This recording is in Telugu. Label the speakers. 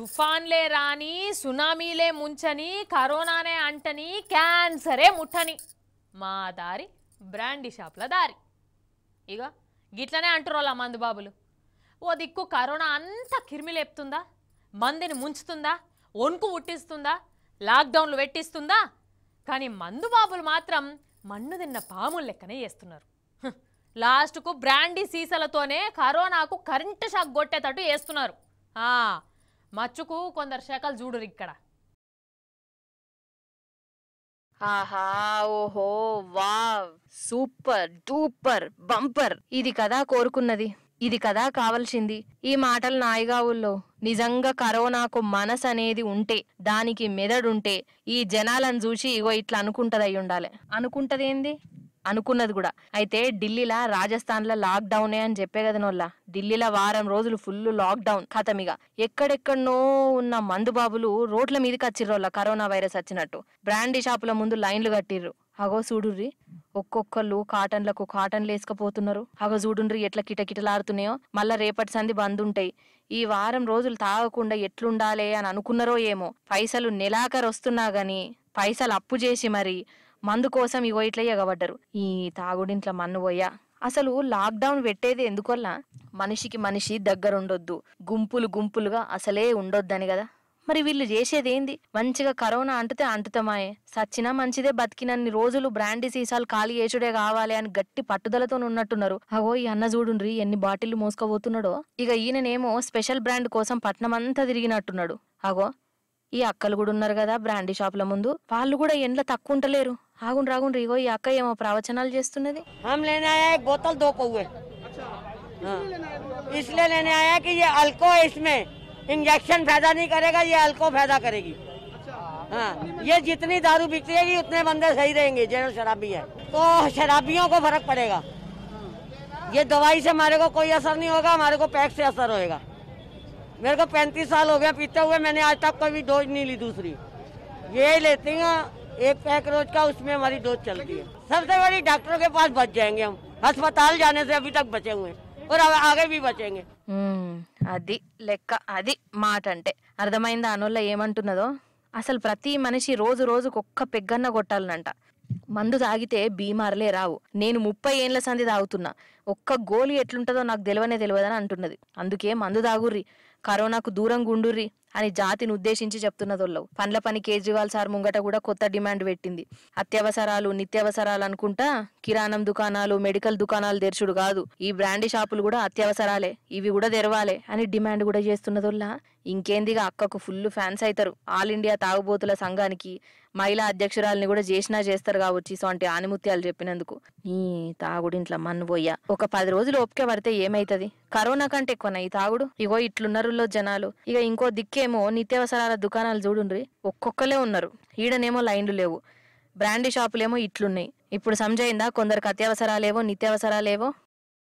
Speaker 1: తుఫాన్లే రాని సునామీలే ముంచని కరోనానే అంటని క్యాన్సరే ముట్టని మా దారి బ్రాండీ షాప్ల దారి ఇక గిట్లనే అంటురోలా మందు బాబులు ఓ దిక్కు కరోనా అంత కిరిమిలేపుతుందా లేపుతుందా మందిని ముంచుతుందా వణుకు ముట్టిస్తుందా లాక్డౌన్లు పెట్టిస్తుందా కానీ మందు బాబులు మాత్రం మన్ను తిన్న పాములు లెక్కనే చేస్తున్నారు లాస్ట్కు బ్రాండీ సీసాలతోనే కరోనాకు కరెంటు షాక్ కొట్టేటట్టు చేస్తున్నారు మచ్చుకు కొందరు శాఖలు చూడరు ఇక్కడ
Speaker 2: ఆహా ఓహో వావ్ సూపర్ డూపర్ బంపర్ ఇది కదా కోరుకున్నది ఇది కదా కావలసింది ఈ మాటలు నాయగావుల్లో నిజంగా కరోనాకు మనసు అనేది ఉంటే దానికి మెదడుంటే ఈ జనాలను చూసి ఇగో ఇట్లా అనుకుంటదై ఉండాలి అనుకుంటదేంది అనుకున్నది కూడా అయితే ఢిల్లీలా రాజస్థాన్లో లాక్డౌనే అని చెప్పే కదా నోళ్ళ ఢిల్లీలా వారం రోజులు ఫుల్ లాక్డౌన్ ఖతమిగా ఎక్కడెక్కడనో ఉన్న మందుబాబులు రోడ్ల మీదకి వచ్చిర్రోళ్ళ కరోనా వైరస్ వచ్చినట్టు బ్రాండీ షాపుల ముందు లైన్లు కట్టిర్రు అగో చూడుర్రి ఒక్కొక్కళ్ళు కాటన్లకు కాటన్లు వేసుకపోతున్నారు అగో చూడుండ్రి ఎట్లా కిటకిటలాడుతున్నాయో మళ్ళా రేపటి సంది బంద్ ఉంటాయి ఈ వారం రోజులు తాగకుండా ఎట్లుండాలి అని అనుకున్నారో ఏమో పైసలు నెలాఖరు వస్తున్నా గాని పైసలు అప్పు చేసి మరి మందు కోసం ఇగో ఇట్లా ఎగబడ్డరు ఈ తాగుడింట్లో మన్ను పోయా అసలు లాక్డౌన్ పెట్టేది ఎందువల్ల మనిషికి మనిషి దగ్గర ఉండొద్దు గుంపులు గుంపులుగా అసలే ఉండొద్దని కదా మరి వీళ్ళు చేసేదేంది మంచిగా కరోనా అంటుతే అంటుతమాయే సచ్చినా మంచిదే బతికినన్ని రోజులు బ్రాండీ సీసాలు ఖాళీ చేసుడే కావాలి అని గట్టి పట్టుదలతో ఉన్నట్టున్నారు అగో ఈ అన్న చూడుండ్రి ఎన్ని బాటిళ్లు మోసుకోబోతున్నాడో ఇక ఈయననేమో స్పెషల్ బ్రాండ్ కోసం పట్నం అంతా తిరిగినట్టున్నాడు అగో ఈ అక్కలు కూడా ఉన్నారు కదా బ్రాండీ షాపుల ముందు వాళ్ళు కూడా ఎండ్ల తక్కువ ఉంటలేరు ఆగుండ్రు ఆగుండ్రు ये ఈ అక్క ఏమో ప్రవచనాలు दे हम लेने आया एक बोतल दो को अच्छा। हुए हाँ। इसलिए लेने आया कि ये अल्को है इसमें इंजेक्शन
Speaker 3: फायदा नहीं करेगा ये अल्को फायदा करेगी अच्छा। हाँ ये जितनी दारू बिकेगी उतने बंदे सही रहेंगे जो शराबी है तो शराबियों को फर्क पड़ेगा हाँ। ये दवाई से हमारे को कोई असर नहीं होगा हमारे को पैक से असर होगा मेरे को पैंतीस साल हो गया पीते हुए मैंने आज तक कभी डोज नहीं ली दूसरी ये लेती हूँ एक पैक रोज का उसमें हमारी डोज चल चलती है सबसे बड़ी डॉक्टरों के पास बच जाएंगे हम अस्पताल जाने से अभी तक बचे हुए और आगे भी बचेंगे
Speaker 2: అది లెక్క అది మాట అంటే అర్థమైందా అనుల్ల ఏమంటున్నదో అసలు ప్రతి మనిషి రోజు రోజుకు ఒక్క పెగ్గన్న కొట్టాలనంట మందు తాగితే బీమార్లే రావు నేను ముప్పై ఏండ్ల సంధి తాగుతున్నా ఒక్క గోలి ఎట్లుంటుందో నాకు తెలివనే తెలియదని అంటున్నది అందుకే మందు తాగుర్రి కరోనాకు దూరం గుండుర్రి అని జాతిని ఉద్దేశించి చెప్తున్నదొల్లవు పండ్ల పని కేజ్రీవాల్ సార్ ముంగట కూడా కొత్త డిమాండ్ పెట్టింది అత్యవసరాలు నిత్యవసరాలు అనుకుంటా కిరాణం దుకాణాలు మెడికల్ దుకాణాలు తెరచుడు కాదు ఈ బ్రాండ్ షాపులు కూడా అత్యవసరాలే ఇవి కూడా తెరవాలే అని డిమాండ్ కూడా చేస్తున్నదొల్లా ఇంకేందిగా అక్కకు ఫుల్ ఫ్యాన్స్ అవుతారు ఆల్ ఇండియా తాగుబోతుల సంఘానికి మహిళా అధ్యక్షురాలని కూడా చేసినా చేస్తారు కావచ్చు అంటే ఆనిముత్యాలు చెప్పినందుకు నీ తాగుడింట్ల మన్ను పోయ్యా ఒక పది రోజులు ఓపిక పడితే ఏమైతుంది కరోనా కంటే ఎక్కువనా ఈ తాగుడు ఇగో ఇట్లున్నరుల్లో జనాలు ఇక ఇంకో దిక్కేమో నిత్యావసరాల దుకాణాలు చూడుండ్రి ఒక్కొక్కలే ఉన్నారు ఈడనేమో లైన్లు లేవు బ్రాండీ షాపులేమో ఇట్లున్నాయి ఇప్పుడు సంజయిందా కొందరికి అత్యవసరాలేవో నిత్యావసరాలేవో